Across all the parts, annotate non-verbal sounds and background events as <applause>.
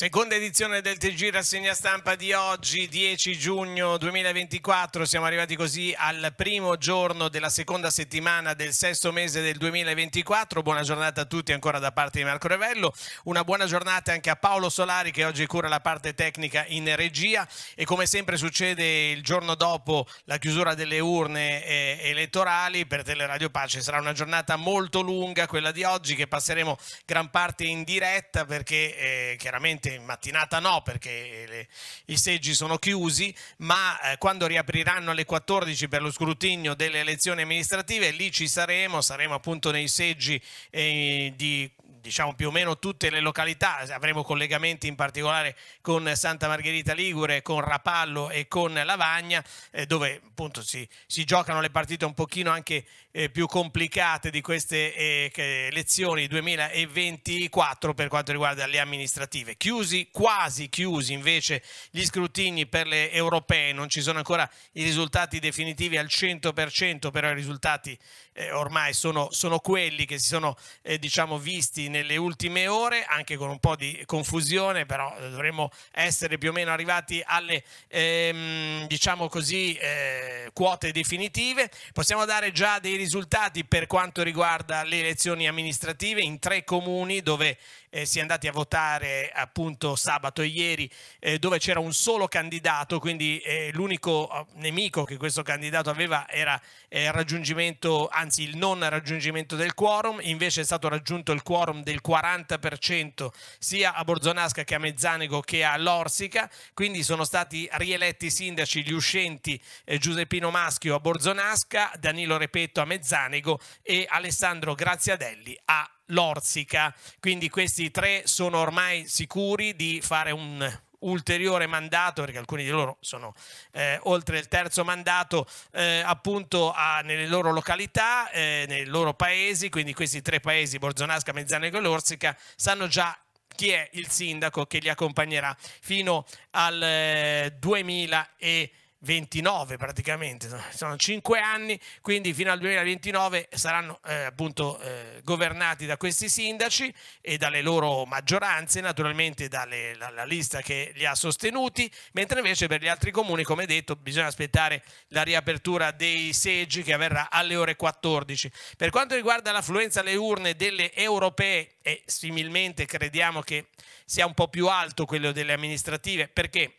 Seconda edizione del TG Rassegna Stampa di oggi, 10 giugno 2024. Siamo arrivati così al primo giorno della seconda settimana del sesto mese del 2024. Buona giornata a tutti ancora da parte di Marco Revello. Una buona giornata anche a Paolo Solari che oggi cura la parte tecnica in regia e come sempre succede il giorno dopo la chiusura delle urne eh, elettorali per Teleradio Pace. Sarà una giornata molto lunga quella di oggi che passeremo gran parte in diretta perché eh, chiaramente in mattinata no perché eh, le, i seggi sono chiusi, ma eh, quando riapriranno alle 14 per lo scrutinio delle elezioni amministrative, lì ci saremo, saremo appunto nei seggi eh, di diciamo più o meno tutte le località, avremo collegamenti in particolare con Santa Margherita Ligure, con Rapallo e con Lavagna, eh, dove appunto si, si, giocano le partite un pochino anche eh, più complicate di queste eh, elezioni 2024 per quanto riguarda le amministrative. Chiusi, quasi chiusi invece gli scrutini per le europee, non ci sono ancora i risultati definitivi al 100%, però i risultati eh, ormai sono, sono, quelli che si sono eh, diciamo visti nelle ultime ore, anche con un po' di confusione, però eh, dovremmo essere più o meno arrivati alle ehm, diciamo così, eh, quote definitive. Possiamo dare già dei risultati per quanto riguarda le elezioni amministrative in tre comuni dove eh, si è andati a votare appunto sabato e ieri, eh, dove c'era un solo candidato, quindi eh, l'unico eh, nemico che questo candidato aveva era eh, il raggiungimento, anzi il non raggiungimento del quorum, invece è stato raggiunto il quorum del 40% sia a Borzonasca che a Mezzanego che a Lorsica, quindi sono stati rieletti sindaci, gli uscenti eh, Giuseppino Maschio a Borzonasca, Danilo Repetto a Mezzanego e Alessandro Graziadelli a l'Orsica. Quindi questi tre sono ormai sicuri di fare un ulteriore mandato, perché alcuni di loro sono eh, oltre il terzo mandato, eh, appunto a, nelle loro località, eh, nei loro paesi, quindi questi tre paesi, Borzonasca, Mezzano e Lorzica, sanno già chi è il sindaco che li accompagnerà fino al 2020. Eh, 29 praticamente, sono 5 anni, quindi fino al 2029 saranno eh, appunto eh, governati da questi sindaci e dalle loro maggioranze, naturalmente dalla lista che li ha sostenuti, mentre invece per gli altri comuni, come detto, bisogna aspettare la riapertura dei seggi che avverrà alle ore 14. Per quanto riguarda l'affluenza alle urne delle europee e similmente crediamo che sia un po' più alto quello delle amministrative, perché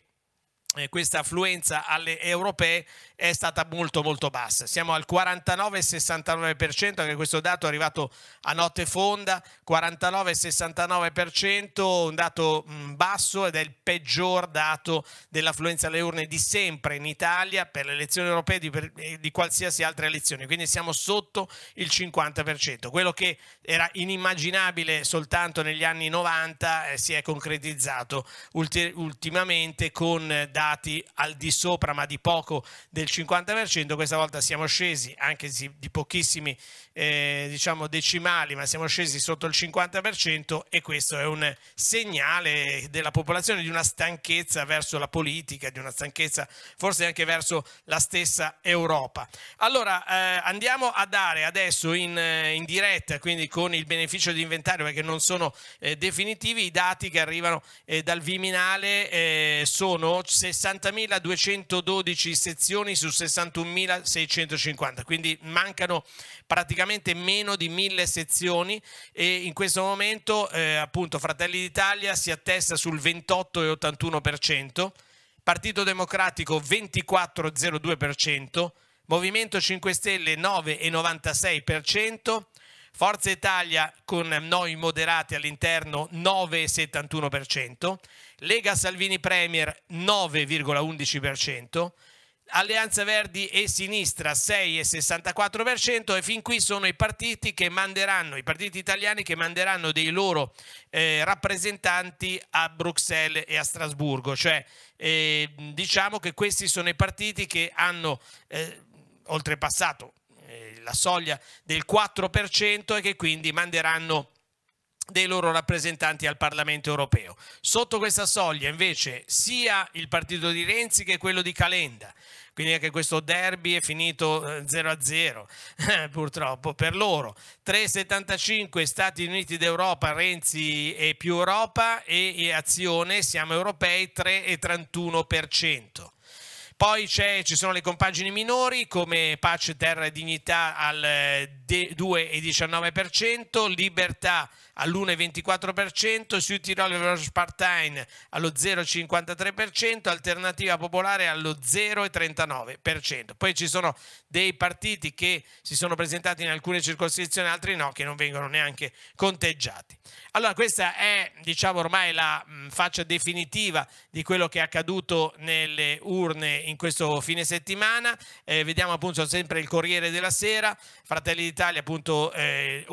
eh, questa affluenza alle europee è stata molto molto bassa. Siamo al 49,69%, anche questo dato è arrivato a notte fonda, 49,69%, un dato mm, basso ed è il peggior dato dell'affluenza alle urne di sempre in Italia per le elezioni europee di, eh, di qualsiasi altra elezione, quindi siamo sotto il 50%. Quello che era inimmaginabile soltanto negli anni 90 eh, si è concretizzato ultimamente con dati al di sopra ma di poco del 50%, questa volta siamo scesi anche di pochissimi eh, diciamo decimali, ma siamo scesi sotto il 50% e questo è un segnale della popolazione di una stanchezza verso la politica, di una stanchezza forse anche verso la stessa Europa. Allora eh, andiamo a dare adesso in, eh, in, diretta, quindi con il beneficio di inventario perché non sono eh, definitivi, i dati che arrivano eh, dal Viminale eh, sono 60.212 sezioni su 61.650, quindi mancano praticamente meno di mille sezioni e in questo momento eh, appunto Fratelli d'Italia si attesta sul 28,81%, Partito Democratico 24,02%, Movimento 5 Stelle 9,96%, Forza Italia con noi moderati all'interno 9,71%, Lega Salvini Premier 9,11%, Alleanza Verdi e Sinistra 6,64% e fin qui sono i partiti che manderanno, i partiti italiani che manderanno dei loro eh, rappresentanti a Bruxelles e a Strasburgo, cioè eh, diciamo che questi sono i partiti che hanno eh, oltrepassato eh, la soglia del 4% e che quindi manderanno dei loro rappresentanti al Parlamento europeo. Sotto questa soglia invece sia il partito di Renzi che quello di Calenda, quindi anche questo derby è finito 0-0 eh, <laughs> purtroppo per loro. 3,75 Stati Uniti d'Europa, Renzi e più Europa e, e Azione, siamo europei 3,31%. Poi ci sono le compagini minori come Pace, Terra e Dignità al 2,19%, eh, Libertà all'1,24%, su Tirol Spartain allo 0,53%, Alternativa Popolare allo 0,39%. Poi ci sono dei partiti che si sono presentati in alcune circoscrizioni, altri no, che non vengono neanche conteggiati. Allora questa è diciamo ormai la mh, faccia definitiva di quello che è accaduto nelle urne in questo fine settimana. Eh, vediamo appunto sempre il Corriere della Sera, Fratelli d'Italia appunto eh,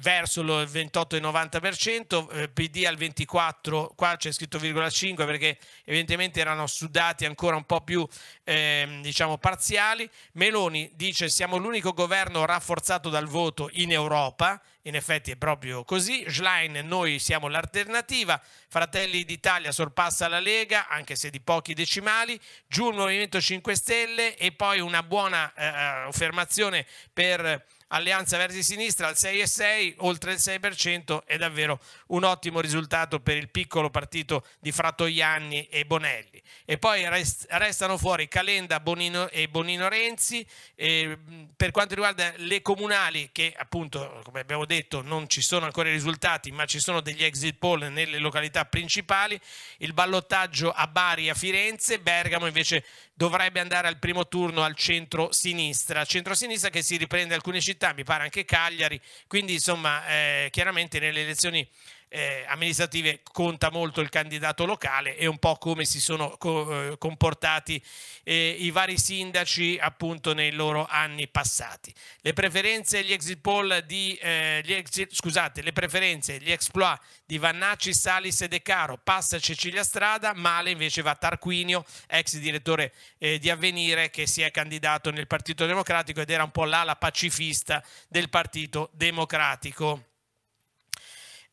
verso il 28 98,90%, PD eh, al 24, qua c'è scritto 0,5 perché evidentemente erano su dati ancora un po' più eh, diciamo parziali. Meloni dice siamo l'unico governo rafforzato dal voto in Europa, in effetti è proprio così. Schlein, noi siamo l'alternativa. Fratelli d'Italia sorpassa la Lega, anche se di pochi decimali. Giù il Movimento 5 Stelle e poi una buona eh, eh affermazione per Alleanza Verdi Sinistra al 6,6, oltre il 6%, è davvero un ottimo risultato per il piccolo partito di Fratoianni e Bonelli. E poi rest restano fuori Calenda Bonino e Bonino Renzi. E per quanto riguarda le comunali, che appunto, come abbiamo detto, non ci sono ancora i risultati, ma ci sono degli exit poll nelle località principali, il ballottaggio a Bari e a Firenze, Bergamo invece dovrebbe andare al primo turno al centro-sinistra, centro-sinistra che si riprende alcune città, mi pare anche Cagliari, quindi insomma eh, chiaramente nelle elezioni eh, amministrative conta molto il candidato locale e un po' come si sono co eh, comportati eh, i vari sindaci appunto nei loro anni passati. Le preferenze gli exit poll di eh, exit, scusate, le preferenze, gli exploit di Vannacci, Salis e De Caro, passa Cecilia Strada, male invece va Tarquinio, ex direttore eh, di Avvenire che si è candidato nel Partito Democratico ed era un po' l'ala pacifista del Partito Democratico.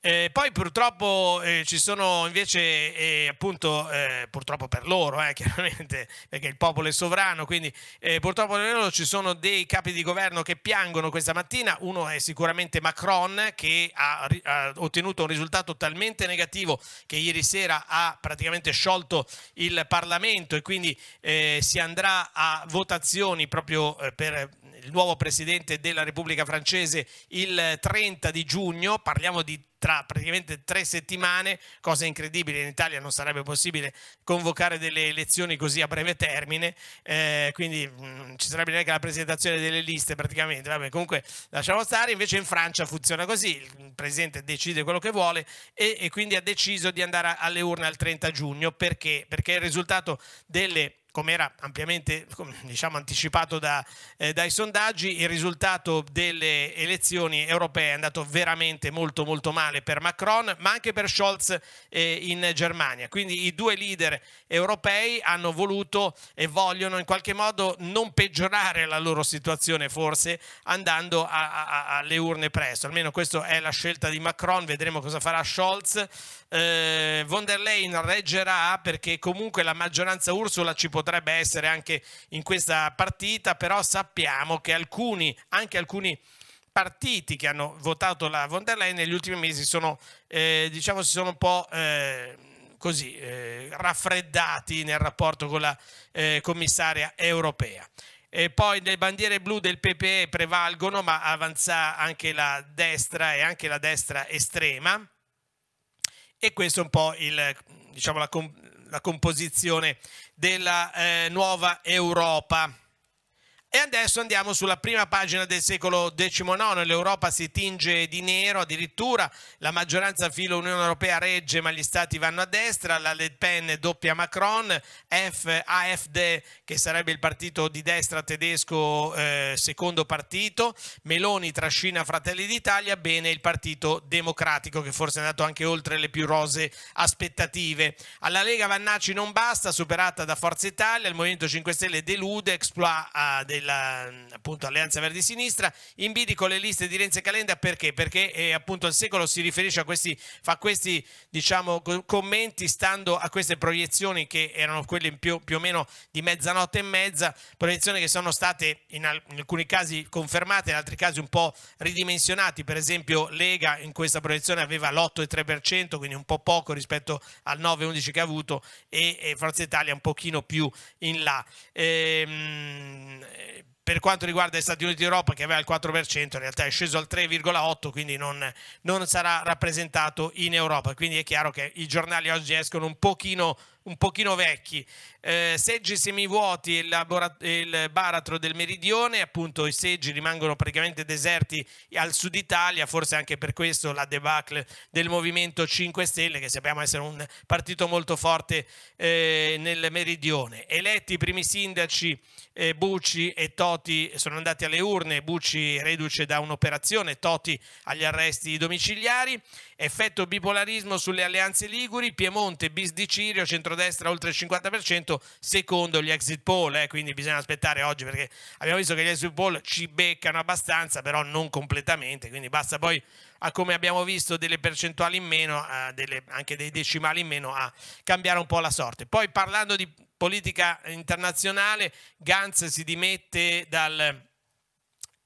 Eh, poi purtroppo eh, ci sono invece, eh, appunto, eh, purtroppo per loro, eh, <laughs> chiaramente, perché il popolo è sovrano, quindi eh, purtroppo per loro ci sono dei capi di governo che piangono questa mattina, uno è sicuramente Macron che ha, ha ottenuto un risultato talmente negativo che ieri sera ha praticamente sciolto il Parlamento e quindi si andrà a votazioni proprio per il nuovo presidente della Repubblica francese il 30 di giugno, parliamo di tra praticamente tre settimane, cosa incredibile, in Italia non sarebbe possibile convocare delle elezioni così a breve termine, eh, quindi mh, mm, ci sarebbe neanche la presentazione delle liste praticamente, Vabbè, comunque lasciamo stare, invece in Francia funziona così, il presidente decide quello che vuole e, e quindi ha deciso di andare alle urne al 30 giugno perché? Perché il risultato delle come era ampiamente diciamo, anticipato da, eh, dai sondaggi, il risultato delle elezioni europee è andato veramente molto molto male per Macron, ma anche per Scholz eh, in Germania. Quindi i due leader europei hanno voluto e vogliono in qualche modo non peggiorare la loro situazione, forse andando a, a, alle urne presto. Almeno questa è la scelta di Macron, vedremo cosa farà Scholz. Eh, von der Leyen reggerà perché comunque la maggioranza Ursula ci può potrebbe essere anche in questa partita, però sappiamo che alcuni, anche alcuni partiti che hanno votato la von der Leyen negli ultimi mesi sono, eh, diciamo, si sono un po' eh, così, eh, raffreddati nel rapporto con la eh, commissaria europea. E poi le bandiere blu del PPE prevalgono, ma avanza anche la destra e anche la destra estrema. E questo è un po' il, diciamo, la, la composizione della eh, nuova Europa. E adesso andiamo sulla prima pagina del secolo XIX, l'Europa si tinge di nero addirittura, la maggioranza filo Unione Europea regge ma gli stati vanno a destra, la Le Pen doppia Macron, F, AFD che sarebbe il partito di destra tedesco eh, secondo partito, Meloni trascina Fratelli d'Italia, bene il partito democratico che forse è andato anche oltre le più rose aspettative. Alla Lega Vannacci non basta, superata da Forza Italia, il Movimento 5 Stelle delude, exploit eh, dell'Alleanza Verdi Sinistra, in bidi con le liste di Renzi e Calenda perché? Perché eh, appunto il secolo si riferisce a questi, fa questi diciamo, commenti stando a queste proiezioni che erano quelle più, più o meno di mezzanotte e mezza, proiezioni che sono state in, al in alcuni casi confermate, in altri casi un po' ridimensionate, per esempio Lega in questa proiezione aveva l'8,3%, quindi un po' poco rispetto al 9,11 che ha avuto e, e Forza Italia un pochino più in là. Ehm, per quanto riguarda gli Stati Uniti d'Europa che aveva il 4%, in realtà è sceso al 3,8%, quindi non, non sarà rappresentato in Europa. Quindi è chiaro che i giornali oggi escono un pochino un pochino vecchi, eh, seggi semivuoti e il, il baratro del meridione, appunto i seggi rimangono praticamente deserti al sud Italia, forse anche per questo la debacle del Movimento 5 Stelle, che sappiamo essere un partito molto forte eh, nel meridione. Eletti i primi sindaci eh, Bucci e Toti sono andati alle urne, Bucci reduce da un'operazione, Toti agli arresti domiciliari effetto bipolarismo sulle alleanze liguri, Piemonte, bis di Cirio, centrodestra oltre il 50%, secondo gli exit poll, eh, quindi bisogna aspettare oggi perché abbiamo visto che gli exit poll ci beccano abbastanza, però non completamente, quindi basta poi a come abbiamo visto delle percentuali in meno, delle, anche dei decimali in meno, a cambiare un po' la sorte. Poi parlando di politica internazionale, Gantz si dimette dal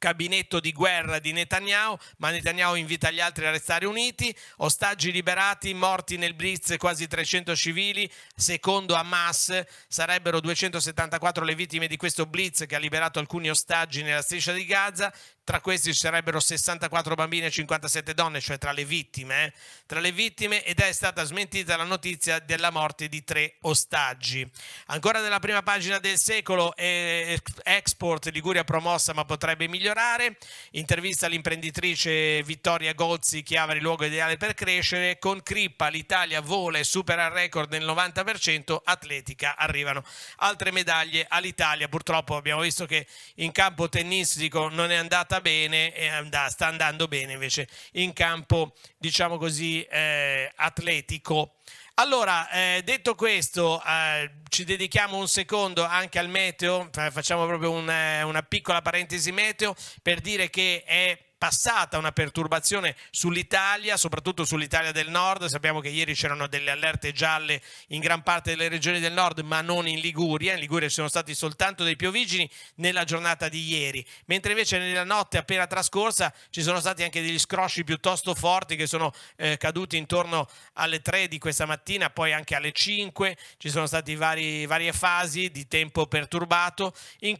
cabinetto di guerra di Netanyahu, ma Netanyahu invita gli altri a restare uniti, ostaggi liberati, morti nel blitz quasi 300 civili, secondo Hamas sarebbero 274 le vittime di questo blitz che ha liberato alcuni ostaggi nella striscia di Gaza, tra questi ci sarebbero 64 bambini e 57 donne, cioè tra le vittime, eh? tra le vittime ed è stata smentita la notizia della morte di tre ostaggi. Ancora nella prima pagina del secolo, eh, Export Liguria promossa ma potrebbe migliorare. Intervista all'imprenditrice Vittoria Gozzi, chiave Chiavari, luogo ideale per crescere. Con Crippa l'Italia vola e supera il record del 90%, atletica arrivano altre medaglie all'Italia. Purtroppo abbiamo visto che in campo tennistico non è andata andata bene e and sta andando bene invece in campo, diciamo così, eh, atletico. Allora, eh, detto questo, eh, ci dedichiamo un secondo anche al meteo, facciamo proprio una, eh, una piccola parentesi meteo per dire che è passata una perturbazione sull'Italia, soprattutto sull'Italia del nord. Sappiamo che ieri c'erano delle allerte gialle in gran parte delle regioni del nord, ma non in Liguria. In Liguria ci sono stati soltanto dei piovigini nella giornata di ieri, mentre invece nella notte appena trascorsa ci sono stati anche degli scrosci piuttosto forti che sono eh, caduti intorno alle 3 di questa mattina, poi anche alle 5. Ci sono state varie fasi di tempo perturbato, in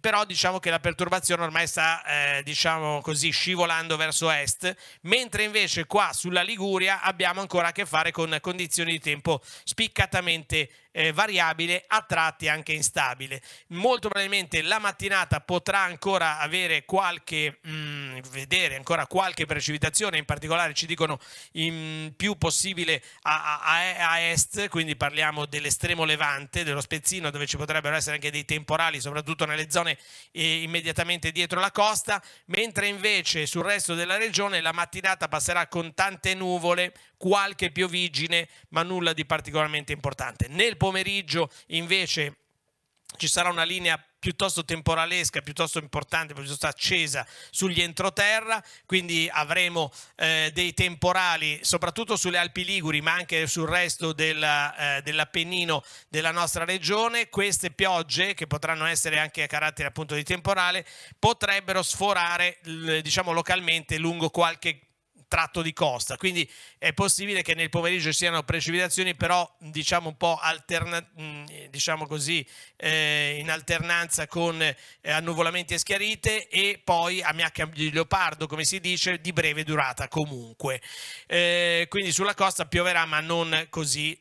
però diciamo che la perturbazione ormai sta, eh, diciamo così, scivolando verso est, mentre invece qua sulla Liguria abbiamo ancora a che fare con condizioni di tempo spiccatamente eh, variabile, a tratti anche instabile. Molto probabilmente la mattinata potrà ancora avere qualche, mh, mm, vedere ancora qualche precipitazione, in particolare ci dicono in più possibile a, a, a est, quindi parliamo dell'estremo levante, dello spezzino dove ci potrebbero essere anche dei temporali, soprattutto nelle zone eh, immediatamente dietro la costa, mentre invece sul resto della regione la mattinata passerà con tante nuvole, qualche piovigine, ma nulla di particolarmente importante. Nel pomeriggio invece ci sarà una linea piuttosto temporalesca, piuttosto importante, piuttosto accesa sugli entroterra, quindi avremo eh, dei temporali soprattutto sulle Alpi Liguri ma anche sul resto eh, dell'Appennino eh, dell della nostra regione. Queste piogge, che potranno essere anche a carattere appunto di temporale, potrebbero sforare diciamo localmente lungo qualche tratto di costa. Quindi è possibile che nel pomeriggio ci siano precipitazioni, però diciamo un po' alterna- mm, diciamo così, eh, in alternanza con eh, annuvolamenti e schiarite e poi a miacca di leopardo, come si dice, di breve durata comunque. Eh, quindi sulla costa pioverà, ma non così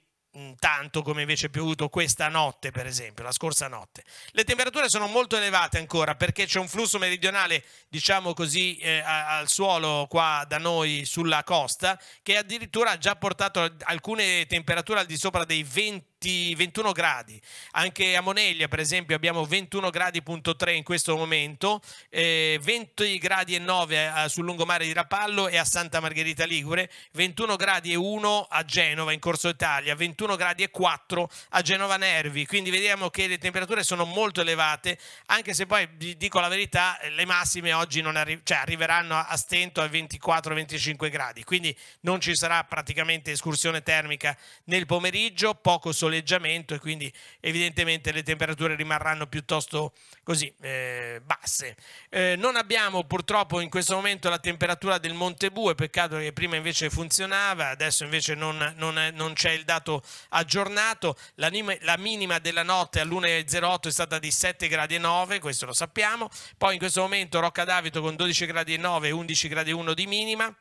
tanto come invece è piovuto questa notte, per esempio, la scorsa notte. Le temperature sono molto elevate ancora perché c'è un flusso meridionale, diciamo così, eh, al suolo qua da noi sulla costa che addirittura ha già portato alcune temperature al di sopra dei 20 20, 21 gradi. Anche a Moneglia, per esempio, abbiamo 21 gradi.3 in questo momento, eh, 20 gradi e 9 eh, a, sul lungomare di Rapallo e a Santa Margherita Ligure, 21 gradi e 1 a Genova in Corso Italia, 21 gradi e 4 a Genova Nervi. Quindi vediamo che le temperature sono molto elevate, anche se poi vi dico la verità, le massime oggi non arri cioè arriveranno a stento a 24-25 gradi, quindi non ci sarà praticamente escursione termica nel pomeriggio, poco solare soleggiamento e quindi evidentemente le temperature rimarranno piuttosto così eh, basse. Eh, non abbiamo purtroppo in questo momento la temperatura del Monte Bue, peccato che prima invece funzionava, adesso invece non, non, non c'è il dato aggiornato. La, la minima della notte all'1.08 è stata di 7,9 gradi questo lo sappiamo. Poi in questo momento Rocca Davito con 12,9 gradi e 11,1 gradi di minima.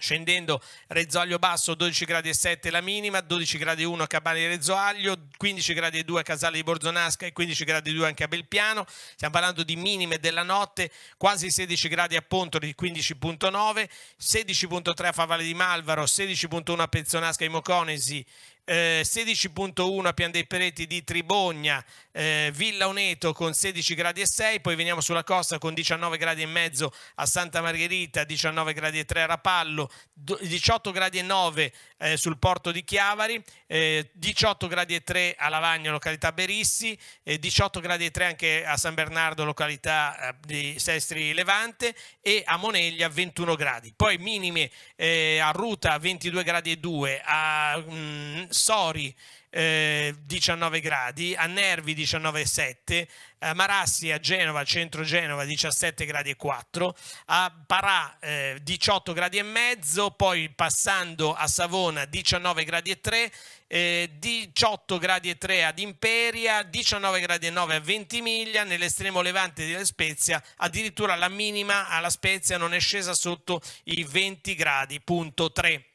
Scendendo Rezzoglio Basso 12,7 gradi la minima, 12,1 gradi a Cabane di Rezzoglio, 15,2 gradi a Casale di Borzonasca e 15 gradi e 2 anche a Belpiano. Stiamo parlando di minime della notte, quasi 16 gradi a di 15.9, 16.3 a Favale di Malvaro, 16.1 a Pezzonasca e Moconesi, eh, 16.1 a Pian dei Preti di Tribogna, eh, Villa Uneto con 16 gradi e 6, poi veniamo sulla costa con 19 gradi e mezzo a Santa Margherita, 19 gradi e 3 a Rapallo, 18 gradi e 9 eh, sul porto di Chiavari, eh, 18 gradi e 3 a Lavagno, località Berissi, eh, 18 gradi e 3 anche a San Bernardo, località eh, di Sestri Levante e a Moneglia 21 gradi. Poi minime eh, a Ruta 22 gradi e 2, a mh, mm, Sori 19 eh, gradi, a Nervi 19,7, a Marassi a Genova, centro Genova 17 gradi e 4, a Parà eh, 18 gradi e mezzo, poi passando a Savona 19 gradi e 3, eh, 18 gradi e 3 ad Imperia, 19 gradi e 9 a Ventimiglia, nell'estremo levante della Spezia addirittura la minima alla Spezia non è scesa sotto i 20 gradi, punto 3.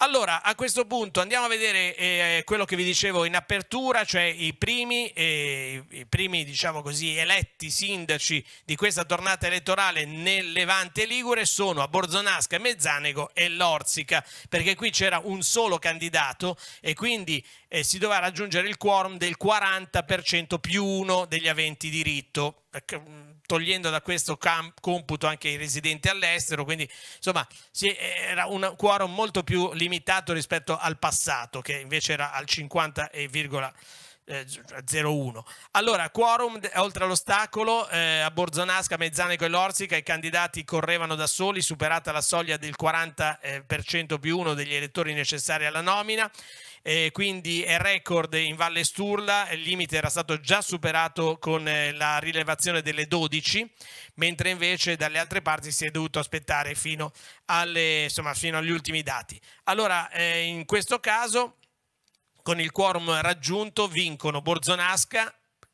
Allora, a questo punto andiamo a vedere eh, quello che vi dicevo in apertura, cioè i primi, eh, i primi diciamo così, eletti sindaci di questa tornata elettorale nel Levante Ligure sono a Borzonasca, Mezzanego e Lorsica, perché qui c'era un solo candidato e quindi eh, si doveva raggiungere il quorum del 40% più uno degli aventi diritto, mm, togliendo da questo computo anche i residenti all'estero, quindi insomma sì, era un quorum molto più limitato rispetto al passato, che invece era al 50,01. 01. Eh, allora, quorum oltre all'ostacolo, eh, a Borzonasca, Mezzanico e Lorsica i candidati correvano da soli, superata la soglia del 40% eh, più uno degli elettori necessari alla nomina eh, quindi è record in Valle Sturla, il limite era stato già superato con eh, la rilevazione delle 12, mentre invece dalle altre parti si è dovuto aspettare fino, alle, insomma, fino agli ultimi dati. Allora, eh, in questo caso, con il quorum raggiunto, vincono Borzonasca,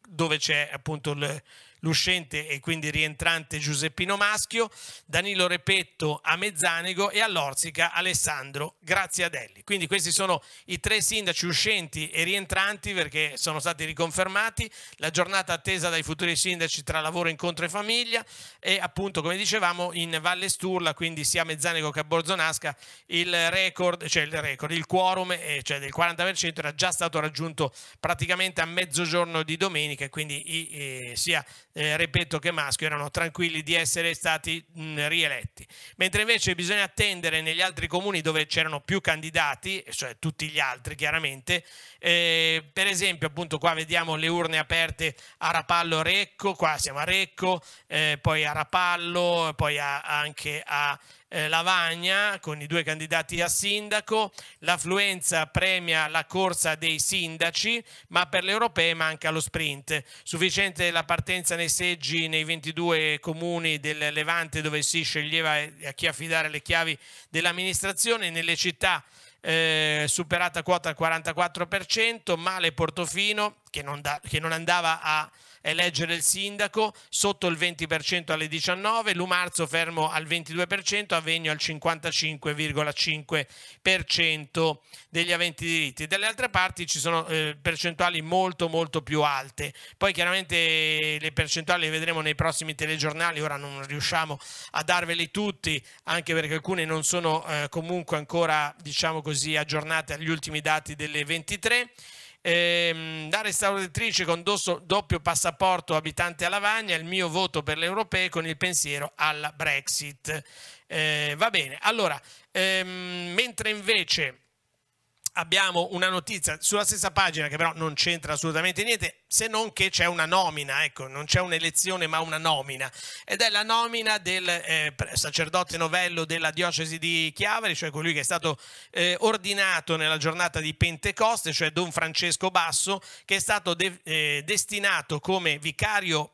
dove c'è appunto il l'uscente e quindi rientrante Giuseppino Maschio, Danilo Repetto a Mezzanego e all'Orsica Alessandro Graziadelli. Quindi questi sono i tre sindaci uscenti e rientranti perché sono stati riconfermati, la giornata attesa dai futuri sindaci tra lavoro, incontro e famiglia e appunto come dicevamo in Valle Sturla, quindi sia a Mezzanego che a Borzonasca, il record, cioè il record, il quorum eh, cioè del 40% era già stato raggiunto praticamente a mezzogiorno di domenica, e quindi eh, sia eh, ripeto che maschio, erano tranquilli di essere stati mh, mm, rieletti. Mentre invece bisogna attendere negli altri comuni dove c'erano più candidati, cioè tutti gli altri chiaramente, eh, per esempio appunto qua vediamo le urne aperte a Rapallo Recco, qua siamo a Recco, eh, poi a Rapallo, poi a, anche a eh, Lavagna con i due candidati a sindaco, l'affluenza premia la corsa dei sindaci, ma per le europee manca lo sprint. Sufficiente la partenza nei seggi nei 22 comuni del Levante dove si sceglieva a chi affidare le chiavi dell'amministrazione, nelle città eh, superata quota al 44%, male Portofino che non, da, che non andava a eleggere il sindaco, sotto il 20% alle 19, Lumarzo fermo al 22%, Avegno al 55,5% degli aventi diritti. Dalle altre parti ci sono eh, percentuali molto molto più alte. Poi chiaramente le percentuali le vedremo nei prossimi telegiornali, ora non riusciamo a darveli tutti, anche perché alcune non sono eh, comunque ancora, diciamo così, aggiornate agli ultimi dati delle 23. Ehm, la restauratrice con dosso, doppio passaporto abitante a Lavagna, il mio voto per le europee con il pensiero alla Brexit. Eh, va bene, allora, ehm, mentre invece abbiamo una notizia sulla stessa pagina che però non c'entra assolutamente niente, se non che c'è una nomina, ecco, non c'è un'elezione ma una nomina, ed è la nomina del eh, sacerdote novello della diocesi di Chiavari, cioè colui che è stato eh, ordinato nella giornata di Pentecoste, cioè Don Francesco Basso, che è stato de eh, destinato come vicario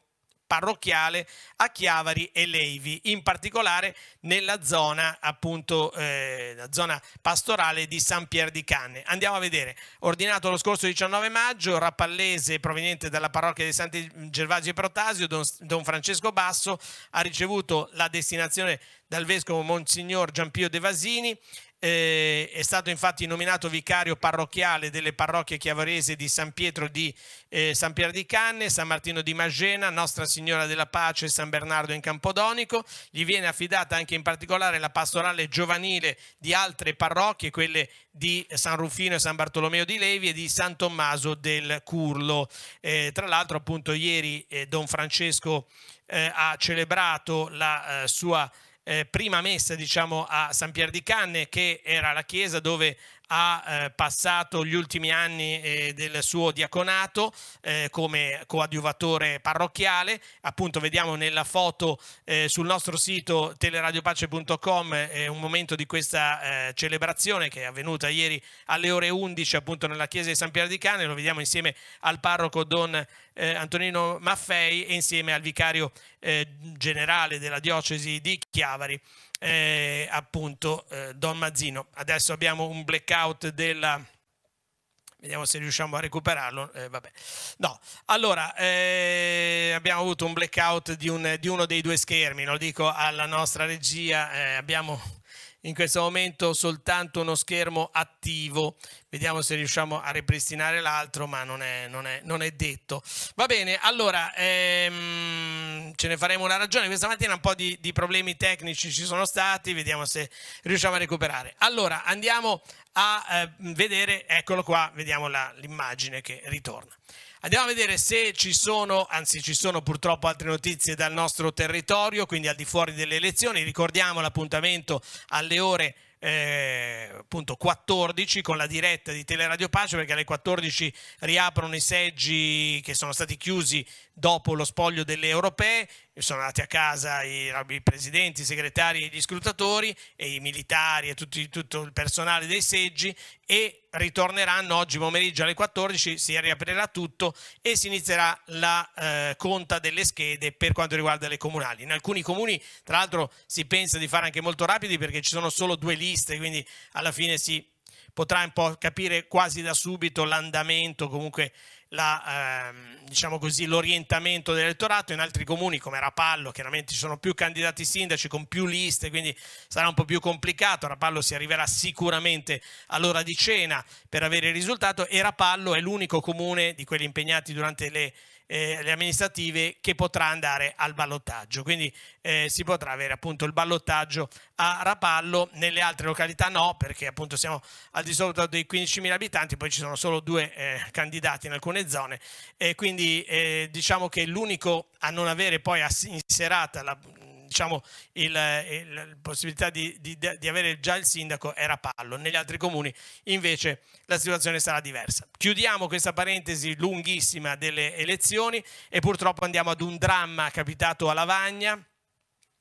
parrocchiale a Chiavari e Leivi, in particolare nella zona, appunto, eh, zona pastorale di San Pier di Canne. Andiamo a vedere, ordinato lo scorso 19 maggio, Rapallese proveniente dalla parrocchia di Santi Gervasio e Protasio, Don, Don Francesco Basso, ha ricevuto la destinazione dal vescovo Monsignor Giampio De Vasini eh, è stato infatti nominato vicario parrocchiale delle parrocchie chiavorese di San Pietro di eh, San Pier di Canne, San Martino di Magena, Nostra Signora della Pace e San Bernardo in Campodonico. Gli viene affidata anche in particolare la pastorale giovanile di altre parrocchie, quelle di San Rufino e San Bartolomeo di Levi e di San Tommaso del Curlo. Eh, tra l'altro appunto ieri eh, Don Francesco eh, ha celebrato la eh, sua eh, prima messa diciamo, a San Pier di Canne, che era la chiesa dove ha eh, passato gli ultimi anni eh, del suo diaconato eh, come coadiuvatore parrocchiale. Appunto, vediamo nella foto eh, sul nostro sito teleradiopace.com eh, un momento di questa eh, celebrazione che è avvenuta ieri alle ore 11 appunto nella chiesa di San Pier di Cane. Lo vediamo insieme al parroco Don Antonino Maffei e insieme al vicario generale della diocesi di Chiavari eh, appunto eh, Don Mazzino. Adesso abbiamo un blackout della... Vediamo se riusciamo a recuperarlo. Eh, vabbè. No, allora eh, abbiamo avuto un blackout di, un, di, uno dei due schermi, lo dico alla nostra regia. Eh, abbiamo in questo momento soltanto uno schermo attivo. Vediamo se riusciamo a ripristinare l'altro, ma non è, non, è, non è, detto. Va bene, allora ehm, ce ne faremo una ragione. Questa mattina un po' di, di problemi tecnici ci sono stati, vediamo se riusciamo a recuperare. Allora andiamo a eh, vedere, eccolo qua, vediamo l'immagine che ritorna. Andiamo a vedere se ci sono, anzi ci sono purtroppo altre notizie dal nostro territorio, quindi al di fuori delle elezioni. Ricordiamo l'appuntamento alle ore eh, appunto 14 con la diretta di Teleradio Pace perché alle 14 riaprono i seggi che sono stati chiusi dopo lo spoglio delle europee sono andati a casa i, i presidenti, i segretari e gli scrutatori e i militari e tutti, tutto il personale dei seggi e ritorneranno oggi pomeriggio alle 14, si riaprirà tutto e si inizierà la eh, conta delle schede per quanto riguarda le comunali. In alcuni comuni tra l'altro si pensa di fare anche molto rapidi perché ci sono solo due liste, quindi alla fine si potrà un po' capire quasi da subito l'andamento comunque Ehm, diciamo l'orientamento diciamo dell'elettorato. In altri comuni come Rapallo chiaramente ci sono più candidati sindaci con più liste, quindi sarà un po' più complicato. Rapallo si arriverà sicuramente all'ora di cena per avere il risultato e Rapallo è l'unico comune di quelli impegnati durante le eh, le amministrative che potrà andare al ballottaggio. Quindi eh, si potrà avere appunto il ballottaggio a Rapallo, nelle altre località no, perché appunto siamo al di sotto dei 15.000 abitanti, poi ci sono solo due eh, candidati in alcune zone, quindi eh, diciamo che l'unico a non avere poi in serata la, diciamo, il, il, la possibilità di, di, di, avere già il sindaco era Pallo, negli altri comuni invece la situazione sarà diversa. Chiudiamo questa parentesi lunghissima delle elezioni e purtroppo andiamo ad un dramma capitato a Lavagna,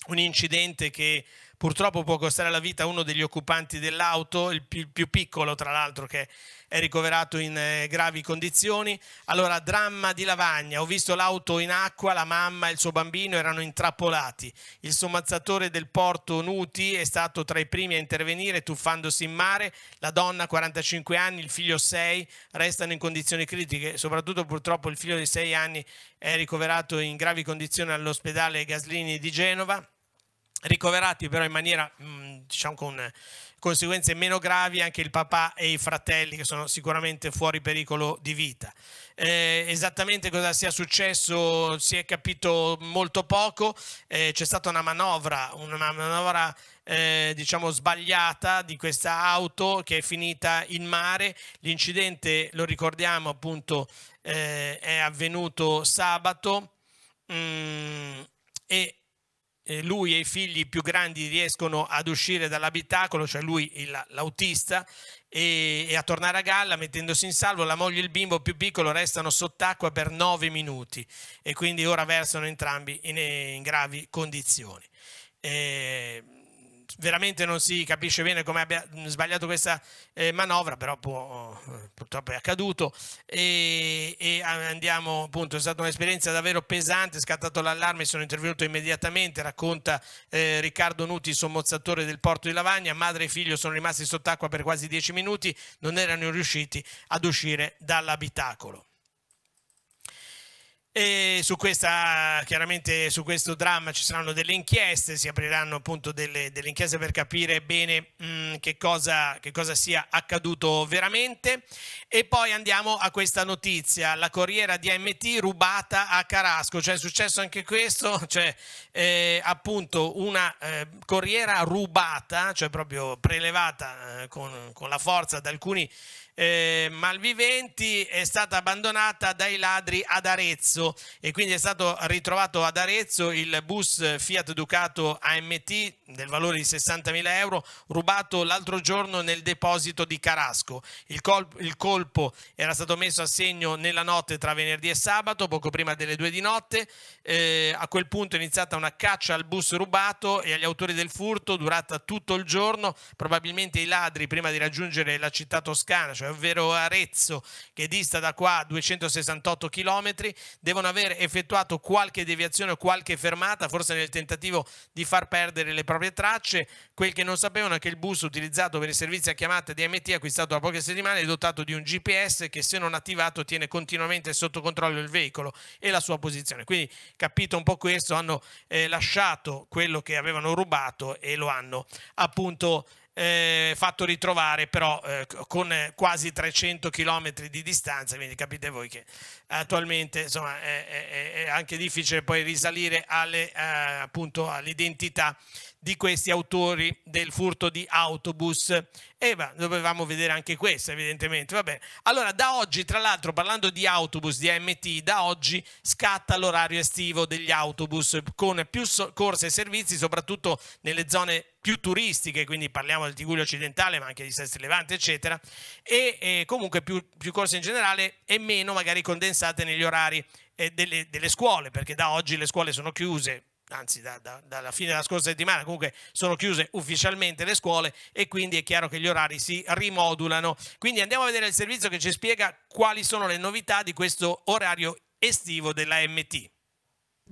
un incidente che purtroppo può costare la vita a uno degli occupanti dell'auto, il più, piccolo tra l'altro che è ricoverato in eh, gravi condizioni. Allora, dramma di Lavagna, ho visto l'auto in acqua, la mamma e il suo bambino erano intrappolati. Il sommazzatore del porto Nuti è stato tra i primi a intervenire tuffandosi in mare, la donna 45 anni, il figlio 6 restano in condizioni critiche, soprattutto purtroppo il figlio di 6 anni è ricoverato in gravi condizioni all'ospedale Gaslini di Genova ricoverati però in maniera, mm, diciamo, con conseguenze meno gravi anche il papà e i fratelli che sono sicuramente fuori pericolo di vita. Eh, esattamente cosa sia successo si è capito molto poco, eh, c'è stata una manovra, una manovra eh, diciamo sbagliata di questa auto che è finita in mare, l'incidente lo ricordiamo appunto eh, è avvenuto sabato mm, e eh, lui e i figli più grandi riescono ad uscire dall'abitacolo, cioè lui l'autista, e, e, a tornare a galla mettendosi in salvo. La moglie e il bimbo più piccolo restano sott'acqua per nove minuti e quindi ora versano entrambi in, eh, in gravi condizioni. E eh, veramente non si capisce bene come abbia sbagliato questa eh, manovra, però può, purtroppo è accaduto e, e, andiamo appunto, è stata un'esperienza davvero pesante, è scattato l'allarme, sono intervenuto immediatamente, racconta eh, Riccardo Nuti, sommozzatore del porto di Lavagna, madre e figlio sono rimasti sott'acqua per quasi dieci minuti, non erano riusciti ad uscire dall'abitacolo. E su questa, chiaramente, su questo dramma ci saranno delle inchieste, si apriranno appunto delle, delle inchieste per capire bene mh, mm, che, cosa, che cosa sia accaduto veramente. E poi andiamo a questa notizia, la corriera di AMT rubata a Carasco, cioè è successo anche questo, <laughs> cioè eh, appunto una eh, corriera rubata, cioè proprio prelevata eh, con, con la forza da alcuni eh, malviventi è stata abbandonata dai ladri ad Arezzo e quindi è stato ritrovato ad Arezzo il bus Fiat Ducato AMT del valore di 60.000 euro rubato l'altro giorno nel deposito di Carasco. Il, colp il colpo era stato messo a segno nella notte tra venerdì e sabato, poco prima delle due di notte. Eh, a quel punto è iniziata una caccia al bus rubato e agli autori del furto durata tutto il giorno. Probabilmente i ladri prima di raggiungere la città toscana, cioè ovvero Arezzo, che dista da qua 268 km, devono aver effettuato qualche deviazione o qualche fermata, forse nel tentativo di far perdere le proprie tracce. Quel che non sapevano è che il bus utilizzato per i servizi a chiamata di MT acquistato da poche settimane è dotato di un GPS che se non attivato tiene continuamente sotto controllo il veicolo e la sua posizione. Quindi capito un po' questo, hanno eh, lasciato quello che avevano rubato e lo hanno appunto eh, fatto ritrovare però eh, con eh, quasi 300 km di distanza, quindi capite voi che attualmente insomma, è, è, è anche difficile poi risalire all'identità. Alle, eh, di questi autori del furto di autobus. E va, dovevamo vedere anche questo, evidentemente. Va Allora, da oggi, tra l'altro, parlando di autobus, di AMT, da oggi scatta l'orario estivo degli autobus con più so corse e servizi, soprattutto nelle zone più turistiche, quindi parliamo del Tigulio occidentale, ma anche di Sestri Levante, eccetera, e eh, comunque più, più, corse in generale e meno magari condensate negli orari eh, delle, delle scuole, perché da oggi le scuole sono chiuse, anzi da, da, dalla fine della scorsa settimana comunque sono chiuse ufficialmente le scuole e quindi è chiaro che gli orari si rimodulano. Quindi andiamo a vedere il servizio che ci spiega quali sono le novità di questo orario estivo della MT.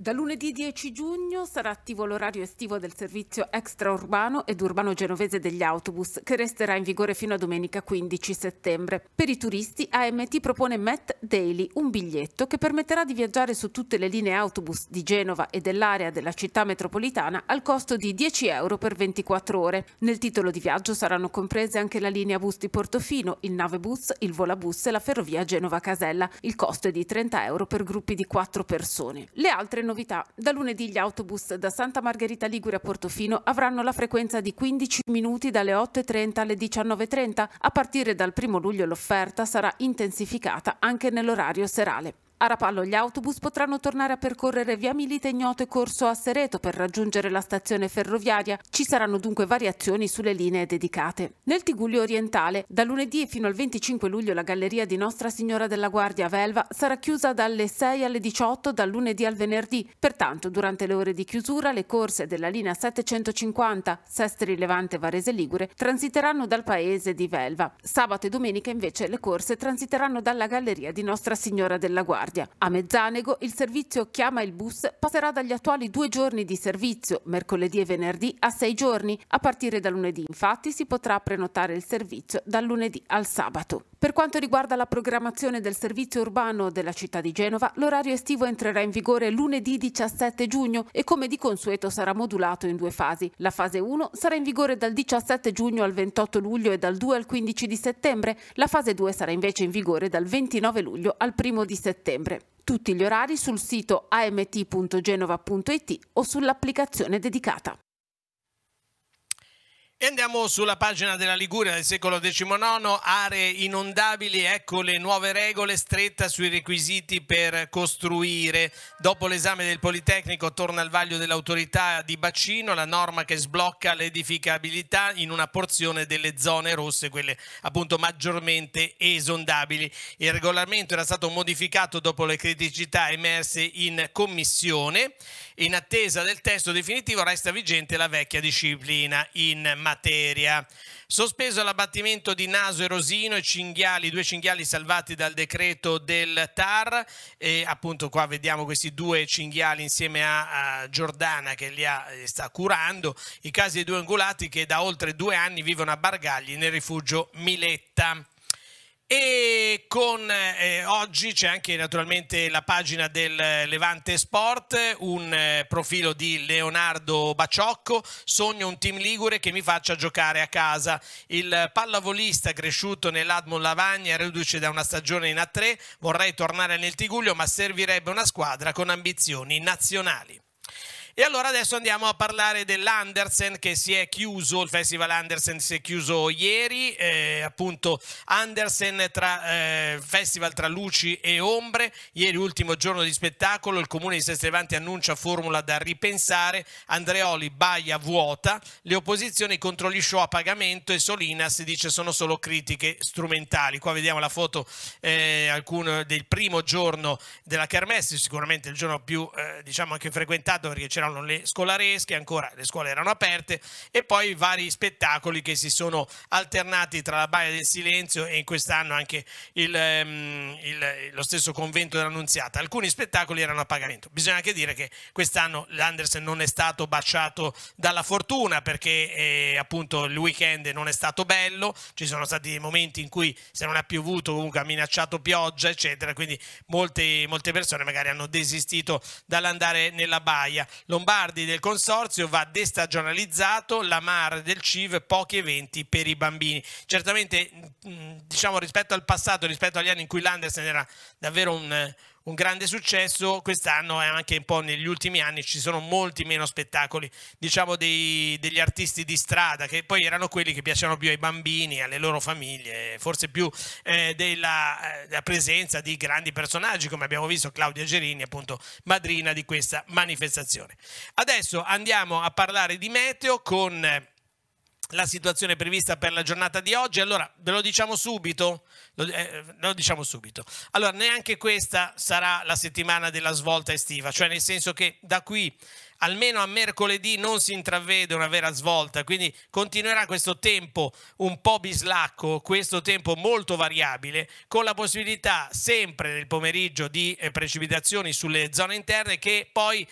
Da lunedì 10 giugno sarà attivo l'orario estivo del servizio extraurbano ed urbano genovese degli autobus, che resterà in vigore fino a domenica 15 settembre. Per i turisti AMT propone Met Daily, un biglietto che permetterà di viaggiare su tutte le linee autobus di Genova e dell'area della città metropolitana al costo di 10 euro per 24 ore. Nel titolo di viaggio saranno comprese anche la linea bus di Portofino, il Navebus, il Volabus e la ferrovia Genova-Casella. Il costo è di 30 euro per gruppi di 4 persone. Le altre novità. Da lunedì gli autobus da Santa Margherita Ligure a Portofino avranno la frequenza di 15 minuti dalle 8.30 alle 19.30. A partire dal 1 luglio l'offerta sarà intensificata anche nell'orario serale. A Rapallo gli autobus potranno tornare a percorrere via Milite Ignoto e Corso a Sereto per raggiungere la stazione ferroviaria. Ci saranno dunque variazioni sulle linee dedicate. Nel Tiguglio orientale, da lunedì fino al 25 luglio la galleria di Nostra Signora della Guardia a Velva sarà chiusa dalle 6 alle 18 dal lunedì al venerdì. Pertanto, durante le ore di chiusura, le corse della linea 750 Sestri Levante Varese Ligure transiteranno dal paese di Velva. Sabato e domenica invece le corse transiteranno dalla galleria di Nostra Signora della Guardia guardia. A Mezzanego il servizio Chiama il bus passerà dagli attuali due giorni di servizio, mercoledì e venerdì, a sei giorni. A partire da lunedì infatti si potrà prenotare il servizio dal lunedì al sabato. Per quanto riguarda la programmazione del servizio urbano della città di Genova, l'orario estivo entrerà in vigore lunedì 17 giugno e come di consueto sarà modulato in due fasi. La fase 1 sarà in vigore dal 17 giugno al 28 luglio e dal 2 al 15 settembre, la fase 2 sarà invece in vigore dal 29 luglio al 1 settembre. Tutti gli orari sul sito amt.genova.it o sull'applicazione dedicata. E andiamo sulla pagina della Liguria del secolo XIX, aree inondabili, ecco le nuove regole stretta sui requisiti per costruire. Dopo l'esame del Politecnico torna al vaglio dell'autorità di bacino la norma che sblocca l'edificabilità in una porzione delle zone rosse, quelle appunto maggiormente esondabili. Il regolamento era stato modificato dopo le criticità emerse in commissione in attesa del testo definitivo resta vigente la vecchia disciplina in materia. Sospeso l'abbattimento di Naso e Rosino e cinghiali, due cinghiali salvati dal decreto del TAR e appunto qua vediamo questi due cinghiali insieme a, a Giordana che li ha, eh, sta curando, i casi di due angolati che da oltre due anni vivono a Bargagli nel rifugio Miletta. E con eh, oggi c'è anche naturalmente la pagina del Levante Sport, un eh, profilo di Leonardo Baciocco, sogno un team ligure che mi faccia giocare a casa. Il pallavolista cresciuto nell'Admon Lavagna, reduce da una stagione in A3, vorrei tornare nel Tiguglio ma servirebbe una squadra con ambizioni nazionali. E allora adesso andiamo a parlare dell'Andersen che si è chiuso, il Festival Andersen si è chiuso ieri, eh, appunto Andersen tra, eh, Festival tra luci e ombre, ieri ultimo giorno di spettacolo, il comune di Sestrevanti annuncia formula da ripensare, Andreoli baia vuota, le opposizioni contro gli show a pagamento e Solina si dice sono solo critiche strumentali. Qua vediamo la foto eh, alcun, del primo giorno della Kermesse, sicuramente il giorno più eh, diciamo anche frequentato perché c'era c'erano le scolaresche, ancora le scuole erano aperte e poi vari spettacoli che si sono alternati tra la Baia del Silenzio e in quest'anno anche il, um, il, lo stesso convento dell'Annunziata. Alcuni spettacoli erano a pagamento. Bisogna anche dire che quest'anno l'Andersen non è stato baciato dalla fortuna perché eh, appunto il weekend non è stato bello, ci sono stati dei momenti in cui se non ha piovuto comunque ha minacciato pioggia eccetera, quindi molte, molte persone magari hanno desistito dall'andare nella baia. Lombardi del consorzio va destagionalizzato, la Mar del CIV pochi eventi per i bambini. Certamente mm, diciamo rispetto al passato, rispetto agli anni in cui l'Andersen era davvero un un grande successo quest'anno e anche un po' negli ultimi anni ci sono molti meno spettacoli, diciamo dei, degli artisti di strada che poi erano quelli che piacevano più ai bambini, alle loro famiglie, forse più eh, della, della, eh, presenza di grandi personaggi come abbiamo visto Claudia Gerini, appunto madrina di questa manifestazione. Adesso andiamo a parlare di meteo con la situazione prevista per la giornata di oggi. Allora, ve lo diciamo subito? Lo, eh, lo, diciamo subito. Allora, neanche questa sarà la settimana della svolta estiva, cioè nel senso che da qui almeno a mercoledì non si intravede una vera svolta, quindi continuerà questo tempo un po' bislacco, questo tempo molto variabile, con la possibilità sempre nel pomeriggio di eh, precipitazioni sulle zone interne che poi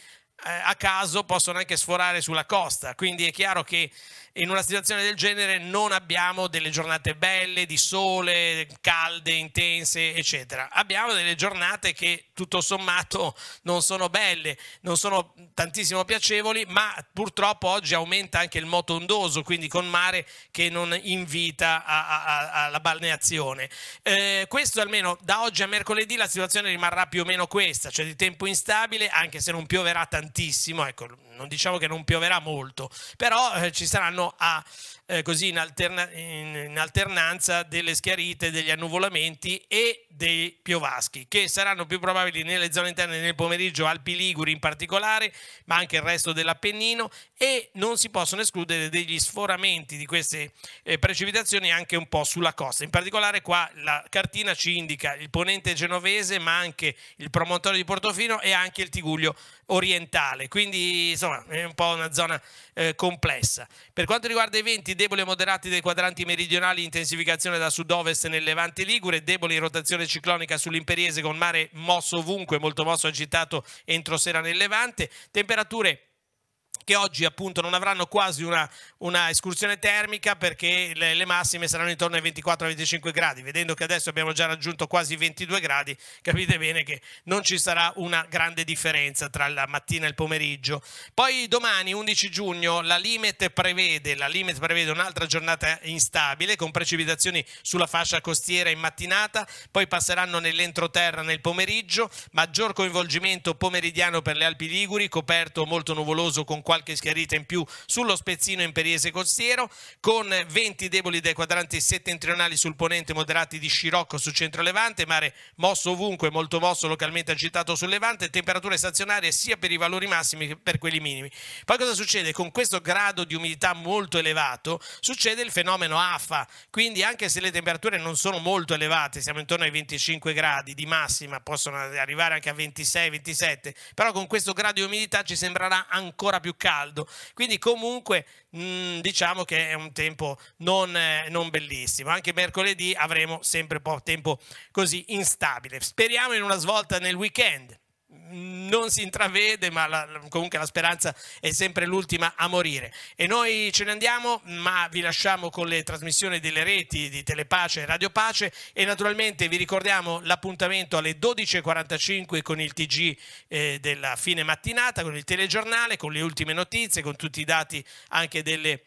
eh, a caso possono anche sforare sulla costa, quindi è chiaro che in una situazione del genere non abbiamo delle giornate belle, di sole, calde, intense, eccetera. Abbiamo delle giornate che tutto sommato non sono belle, non sono tantissimo piacevoli, ma purtroppo oggi aumenta anche il moto ondoso, quindi con mare che non invita alla balneazione. Eh, questo almeno da oggi a mercoledì la situazione rimarrà più o meno questa, cioè di tempo instabile, anche se non pioverà tantissimo tantissimo, ecco, non diciamo che non pioverà molto, però eh, ci saranno a eh, così in, alterna in, in, alternanza delle schiarite, degli annuvolamenti e dei piovaschi, che saranno più probabili nelle zone interne nel pomeriggio, Alpi Liguri in particolare, ma anche il resto dell'Appennino e non si possono escludere degli sforamenti di queste eh, precipitazioni anche un po' sulla costa. In particolare qua la cartina ci indica il ponente genovese, ma anche il promontorio di Portofino e anche il Tiguglio orientale, quindi insomma è un po' una zona eh, complessa. Per quanto riguarda i venti deboli e moderati dei quadranti meridionali, intensificazione da sud-ovest nel Levante Ligure, deboli rotazione ciclonica sull'imperiese con mare mosso ovunque, molto mosso agitato entro sera nel Levante, temperature che oggi appunto non avranno quasi una, una escursione termica perché le, le, massime saranno intorno ai 24-25 gradi. Vedendo che adesso abbiamo già raggiunto quasi 22 gradi, capite bene che non ci sarà una grande differenza tra la mattina e il pomeriggio. Poi domani, 11 giugno, la limit prevede, la Limet prevede un'altra giornata instabile con precipitazioni sulla fascia costiera in mattinata, poi passeranno nell'entroterra nel pomeriggio, maggior coinvolgimento pomeridiano per le Alpi Liguri, coperto molto nuvoloso con qualche qualche schiarita in più sullo spezzino imperiese costiero, con venti deboli dai quadranti settentrionali sul ponente moderati di Scirocco su centro levante, mare mosso ovunque, molto mosso, localmente agitato sul levante, temperature stazionarie sia per i valori massimi che per quelli minimi. Poi cosa succede? Con questo grado di umidità molto elevato succede il fenomeno AFA, quindi anche se le temperature non sono molto elevate, siamo intorno ai 25 gradi di massima, possono arrivare anche a 26-27, però con questo grado di umidità ci sembrerà ancora più caldo caldo. Quindi comunque mh, mm, diciamo che è un tempo non, eh, non bellissimo. Anche mercoledì avremo sempre un po' tempo così instabile. Speriamo in una svolta nel weekend non si intravede, ma la, comunque la speranza è sempre l'ultima a morire. E noi ce ne andiamo, ma vi lasciamo con le trasmissioni delle reti di Telepace e Radio Pace e naturalmente vi ricordiamo l'appuntamento alle 12.45 con il TG eh, della fine mattinata, con il telegiornale, con le ultime notizie, con tutti i dati anche delle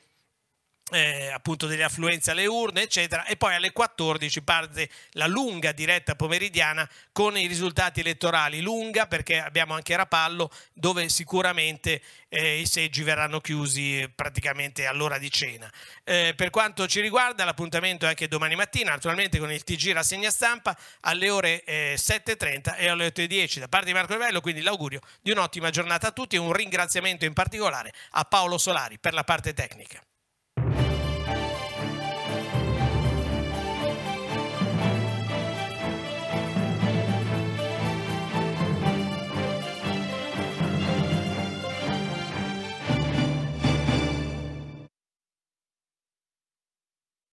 eh, appunto delle affluenze alle urne, eccetera, e poi alle 14 parte la lunga diretta pomeridiana con i risultati elettorali, lunga perché abbiamo anche Rapallo dove sicuramente eh, i seggi verranno chiusi praticamente all'ora di cena. Eh, per quanto ci riguarda l'appuntamento è anche domani mattina, naturalmente con il TG rassegna stampa alle ore 7.30 eh, e alle 8.10 da parte di Marco Livello, quindi l'augurio di un'ottima giornata a tutti e un ringraziamento in particolare a Paolo Solari per la parte tecnica.